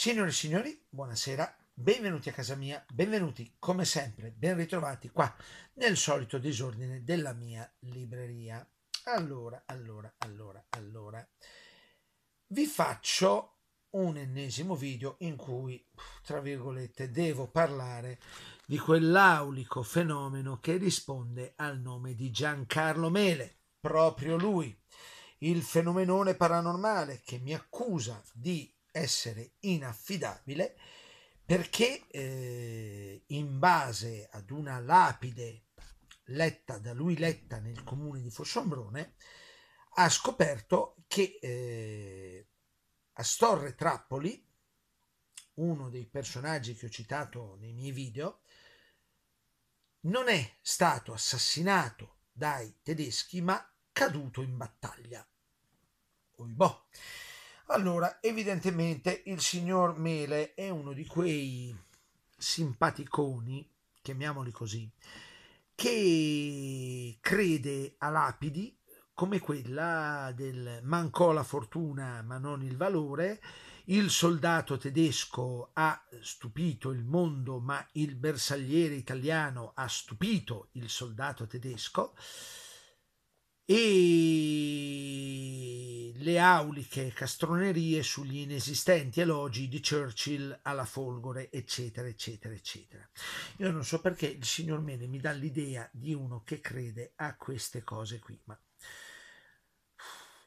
Signore e signori, buonasera, benvenuti a casa mia, benvenuti come sempre, ben ritrovati qua nel solito disordine della mia libreria. Allora, allora, allora, allora, vi faccio un ennesimo video in cui, tra virgolette, devo parlare di quell'aulico fenomeno che risponde al nome di Giancarlo Mele, proprio lui, il fenomenone paranormale che mi accusa di essere inaffidabile perché eh, in base ad una lapide letta da lui letta nel comune di Fossombrone ha scoperto che eh, Astorre Trappoli, uno dei personaggi che ho citato nei miei video, non è stato assassinato dai tedeschi ma caduto in battaglia. Oh, boh. Allora, evidentemente il signor Mele è uno di quei simpaticoni, chiamiamoli così, che crede a lapidi come quella del mancò la fortuna ma non il valore, il soldato tedesco ha stupito il mondo ma il bersagliere italiano ha stupito il soldato tedesco, le auliche castronerie sugli inesistenti elogi di Churchill alla folgore, eccetera, eccetera, eccetera. Io non so perché il signor Mene mi dà l'idea di uno che crede a queste cose qui, ma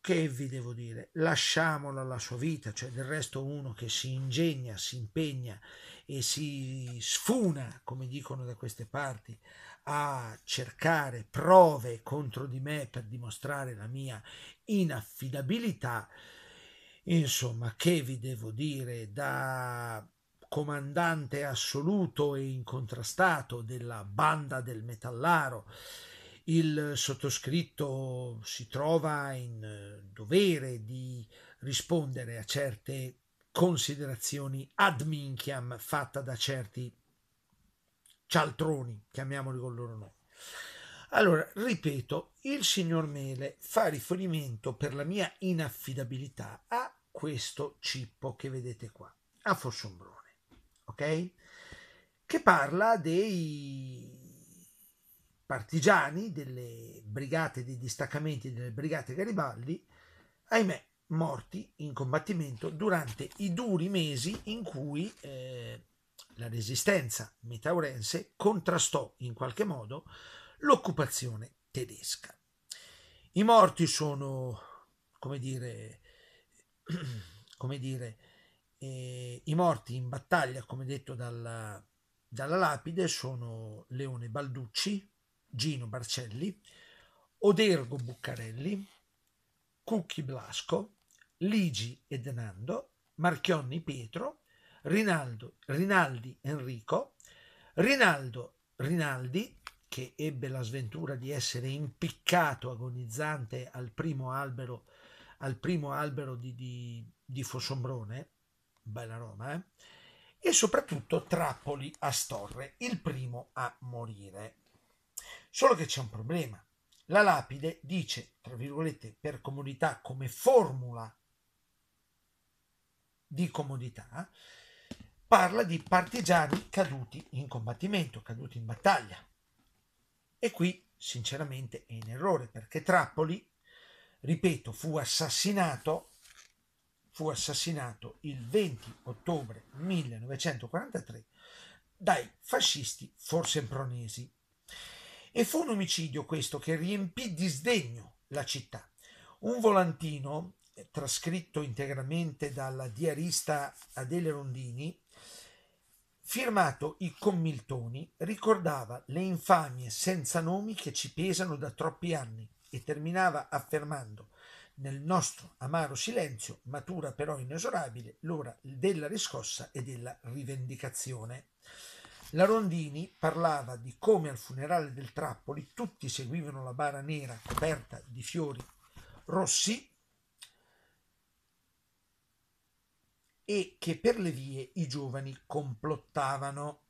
che vi devo dire, lasciamolo alla sua vita, cioè del resto uno che si ingegna, si impegna e si sfuna, come dicono da queste parti, a cercare prove contro di me per dimostrare la mia inaffidabilità. Insomma, che vi devo dire da comandante assoluto e incontrastato della banda del metallaro. Il sottoscritto si trova in dovere di rispondere a certe considerazioni ad minchiam fatta da certi cialtroni, chiamiamoli con loro nome. Allora, ripeto, il signor Mele fa riferimento per la mia inaffidabilità a questo cippo che vedete qua, a Fossombrone, ok? Che parla dei partigiani, delle brigate, dei distaccamenti delle brigate Garibaldi, ahimè, morti in combattimento durante i duri mesi in cui eh, la resistenza metaurense contrastò in qualche modo l'occupazione tedesca. I morti sono, come dire, come dire eh, i morti in battaglia, come detto dalla, dalla lapide, sono Leone Balducci, Gino Barcelli, Odergo Buccarelli, Cucchi Blasco, Ligi Ednando, Marchionni Pietro, Rinaldo, Rinaldi Enrico, Rinaldo Rinaldi, che ebbe la sventura di essere impiccato agonizzante al primo albero, al primo albero di, di, di Fossombrone, bella Roma, eh? e soprattutto Trappoli Astorre, il primo a morire. Solo che c'è un problema. La lapide dice, tra virgolette, per comodità come formula di comodità, parla di partigiani caduti in combattimento, caduti in battaglia. E qui, sinceramente, è in errore, perché Trappoli, ripeto, fu assassinato, fu assassinato il 20 ottobre 1943 dai fascisti forsempronesi. E fu un omicidio questo che riempì di sdegno la città. Un volantino, eh, trascritto integralmente dalla diarista Adele Rondini, Firmato I Commiltoni ricordava le infamie senza nomi che ci pesano da troppi anni e terminava affermando nel nostro amaro silenzio matura però inesorabile l'ora della riscossa e della rivendicazione. La Rondini parlava di come al funerale del Trappoli tutti seguivano la bara nera coperta di fiori rossi e che per le vie i giovani complottavano.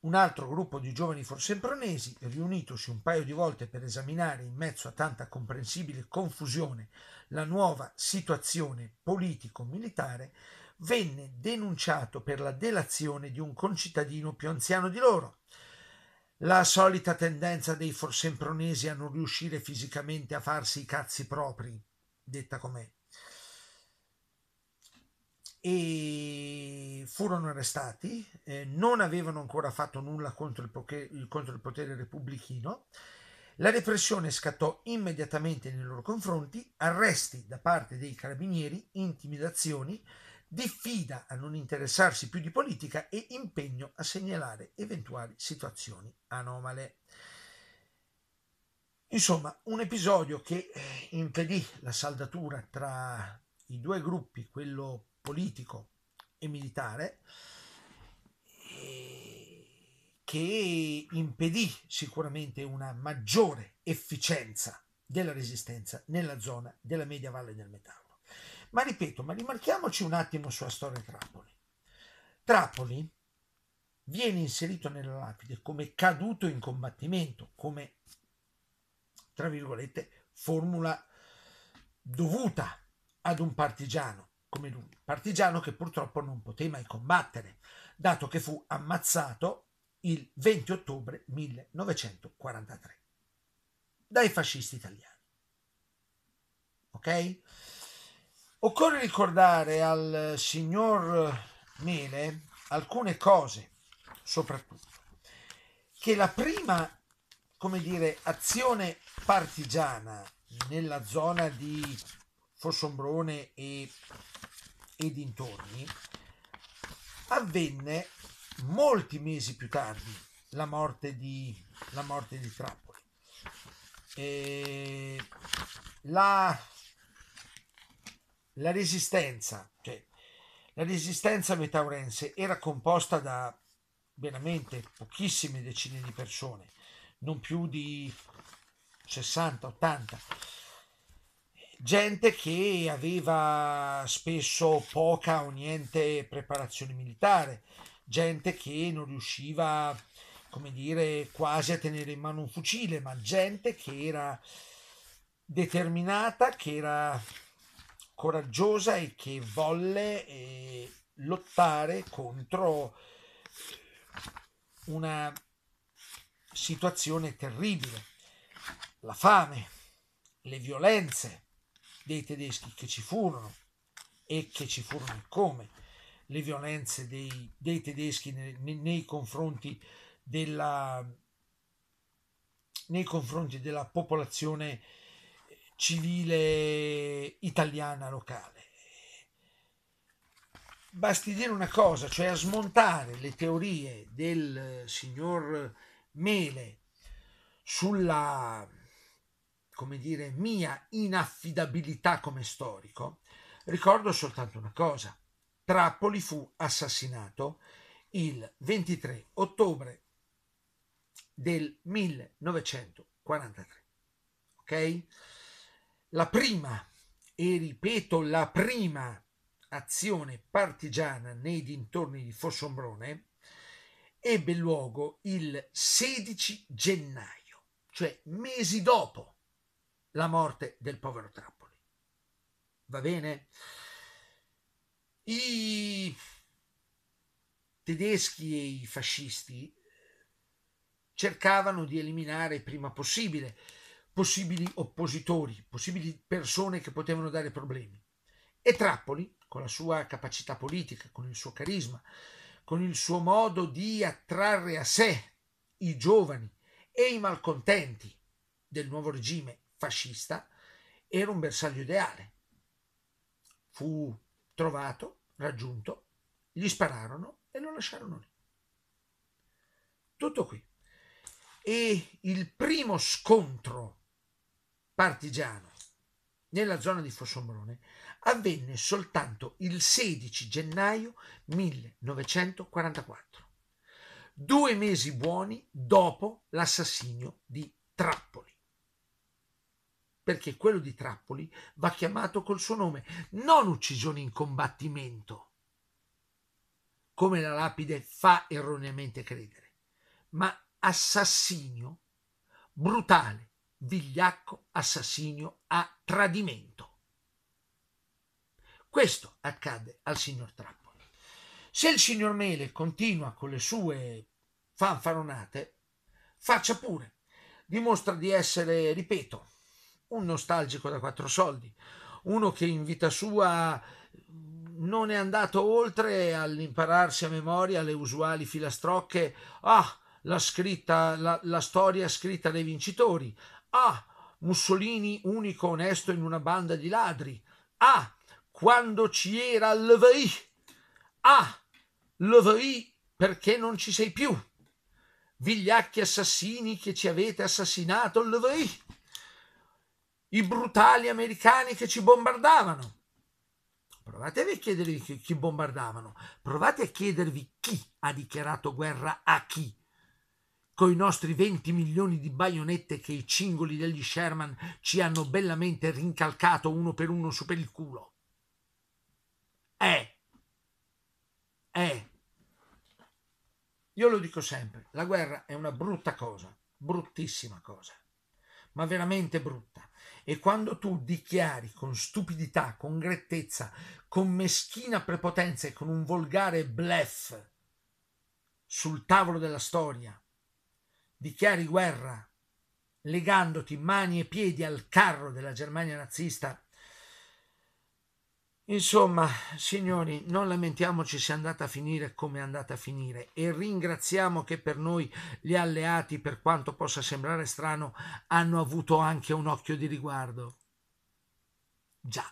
Un altro gruppo di giovani forsempronesi, riunitosi un paio di volte per esaminare in mezzo a tanta comprensibile confusione la nuova situazione politico-militare, venne denunciato per la delazione di un concittadino più anziano di loro. La solita tendenza dei forsempronesi a non riuscire fisicamente a farsi i cazzi propri, detta com'è e furono arrestati, eh, non avevano ancora fatto nulla contro il, poche, contro il potere repubblichino. La repressione scattò immediatamente nei loro confronti, arresti da parte dei carabinieri, intimidazioni, diffida a non interessarsi più di politica e impegno a segnalare eventuali situazioni anomale. Insomma, un episodio che eh, impedì la saldatura tra i due gruppi, quello politico e militare eh, che impedì sicuramente una maggiore efficienza della resistenza nella zona della media valle del Metallo. Ma ripeto, ma rimarchiamoci un attimo sulla storia di Trapoli. Trapoli viene inserito nella lapide come caduto in combattimento, come, tra virgolette, formula dovuta ad un partigiano come lui, partigiano che purtroppo non poté mai combattere, dato che fu ammazzato il 20 ottobre 1943 dai fascisti italiani. Ok? Occorre ricordare al signor Mele alcune cose, soprattutto che la prima, come dire, azione partigiana nella zona di Fossombrone e, e dintorni, avvenne molti mesi più tardi la morte di, la morte di Trappoli. E la, la resistenza, cioè, la resistenza metaurense era composta da veramente pochissime decine di persone, non più di 60-80 gente che aveva spesso poca o niente preparazione militare, gente che non riusciva, come dire, quasi a tenere in mano un fucile, ma gente che era determinata, che era coraggiosa e che volle eh, lottare contro una situazione terribile, la fame, le violenze, dei tedeschi che ci furono e che ci furono come le violenze dei, dei tedeschi nei, nei, confronti della, nei confronti della popolazione civile italiana locale. Basti dire una cosa, cioè a smontare le teorie del signor Mele sulla come dire, mia inaffidabilità come storico, ricordo soltanto una cosa. Trapoli fu assassinato il 23 ottobre del 1943. Ok? La prima, e ripeto, la prima azione partigiana nei dintorni di Fossombrone ebbe luogo il 16 gennaio, cioè mesi dopo la morte del povero Trappoli. Va bene? I tedeschi e i fascisti cercavano di eliminare prima possibile possibili oppositori, possibili persone che potevano dare problemi. E Trappoli, con la sua capacità politica, con il suo carisma, con il suo modo di attrarre a sé i giovani e i malcontenti del nuovo regime fascista, era un bersaglio ideale. Fu trovato, raggiunto, gli spararono e lo lasciarono lì. Tutto qui. E il primo scontro partigiano nella zona di Fossombrone avvenne soltanto il 16 gennaio 1944, due mesi buoni dopo l'assassinio di Trappo perché quello di Trappoli va chiamato col suo nome, non uccisione in combattimento, come la lapide fa erroneamente credere, ma assassinio brutale, vigliacco assassinio a tradimento. Questo accade al signor Trappoli. Se il signor Mele continua con le sue fanfaronate, faccia pure. Dimostra di essere, ripeto, un nostalgico da quattro soldi, uno che in vita sua non è andato oltre all'impararsi a memoria le usuali filastrocche, ah, la scritta, la, la storia scritta dai vincitori, ah, Mussolini unico onesto in una banda di ladri, ah, quando ci era l'EVI, ah, l'EVI perché non ci sei più, vigliacchi assassini che ci avete assassinato l'EVI, i brutali americani che ci bombardavano. Provate a chiedervi chi bombardavano, provate a chiedervi chi ha dichiarato guerra a chi. Con i nostri 20 milioni di baionette che i cingoli degli Sherman ci hanno bellamente rincalcato uno per uno su per il culo. Eh, eh, io lo dico sempre, la guerra è una brutta cosa, bruttissima cosa ma veramente brutta. E quando tu dichiari con stupidità, con grettezza, con meschina prepotenza e con un volgare blef sul tavolo della storia, dichiari guerra legandoti mani e piedi al carro della Germania nazista, Insomma, signori, non lamentiamoci se è andata a finire come è andata a finire e ringraziamo che per noi gli alleati, per quanto possa sembrare strano, hanno avuto anche un occhio di riguardo. Già,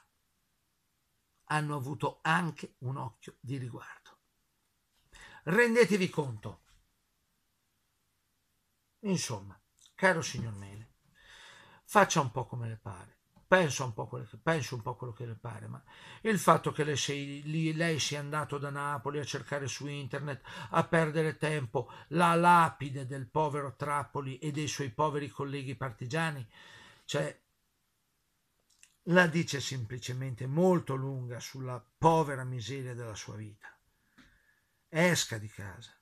hanno avuto anche un occhio di riguardo. Rendetevi conto. Insomma, caro signor Mele, faccia un po' come le pare penso un po' quello che, penso un po quello che le pare, ma il fatto che lei, sei, lei sia andato da Napoli a cercare su internet, a perdere tempo, la lapide del povero Trappoli e dei suoi poveri colleghi partigiani, cioè la dice semplicemente molto lunga sulla povera miseria della sua vita. Esca di casa,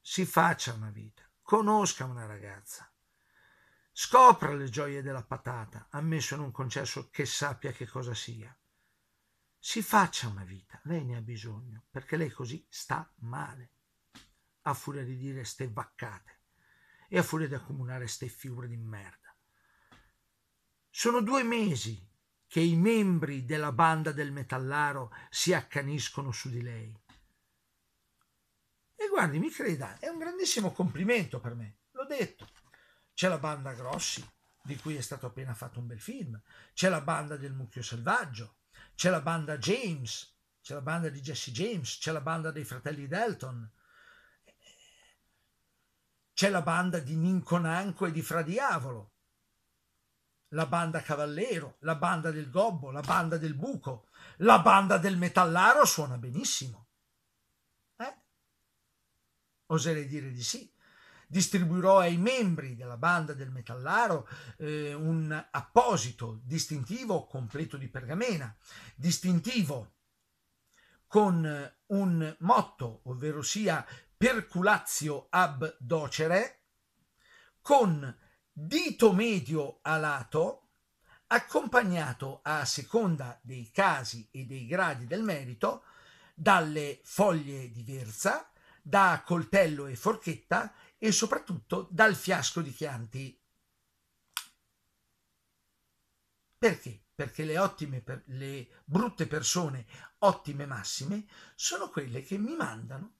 si faccia una vita, conosca una ragazza, Scopra le gioie della patata, ammesso in un concesso che sappia che cosa sia. Si faccia una vita, lei ne ha bisogno, perché lei così sta male, a furia di dire ste vaccate e a furia di accumulare ste figure di merda. Sono due mesi che i membri della banda del metallaro si accaniscono su di lei. E guardi, mi creda, è un grandissimo complimento per me, l'ho detto c'è la banda Grossi, di cui è stato appena fatto un bel film, c'è la banda del Mucchio Selvaggio, c'è la banda James, c'è la banda di Jesse James, c'è la banda dei fratelli Delton, c'è la banda di Ninconanco e di Fra Diavolo, la banda Cavallero, la banda del Gobbo, la banda del Buco, la banda del Metallaro suona benissimo. Eh? Oserei dire di sì distribuirò ai membri della banda del Metallaro eh, un apposito distintivo completo di pergamena, distintivo con eh, un motto, ovvero sia perculatio ab docere, con dito medio alato, accompagnato a seconda dei casi e dei gradi del merito dalle foglie di verza, da coltello e forchetta e soprattutto dal fiasco di Chianti. Perché? Perché le ottime, le brutte persone, ottime massime, sono quelle che mi mandano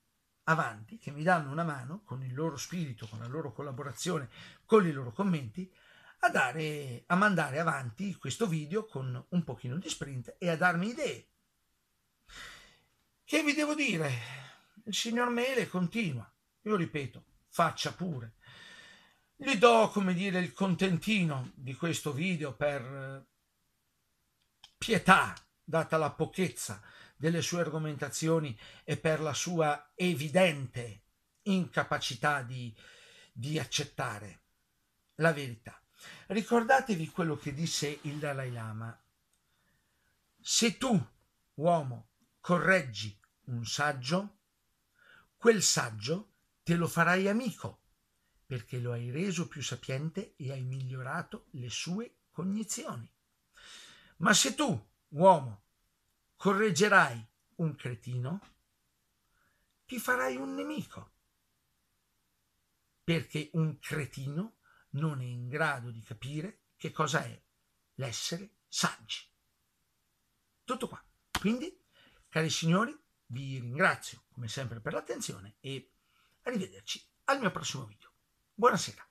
avanti, che mi danno una mano con il loro spirito, con la loro collaborazione, con i loro commenti, a, dare, a mandare avanti questo video con un pochino di sprint e a darmi idee. Che vi devo dire? Il signor Mele continua, io ripeto, faccia pure. Gli do, come dire, il contentino di questo video per eh, pietà, data la pochezza delle sue argomentazioni e per la sua evidente incapacità di, di accettare la verità. Ricordatevi quello che disse il Dalai Lama. Se tu, uomo, correggi un saggio, quel saggio te lo farai amico, perché lo hai reso più sapiente e hai migliorato le sue cognizioni. Ma se tu, uomo, correggerai un cretino, ti farai un nemico, perché un cretino non è in grado di capire che cosa è l'essere saggi. Tutto qua. Quindi, cari signori, vi ringrazio come sempre per l'attenzione e Arrivederci al mio prossimo video. Buonasera.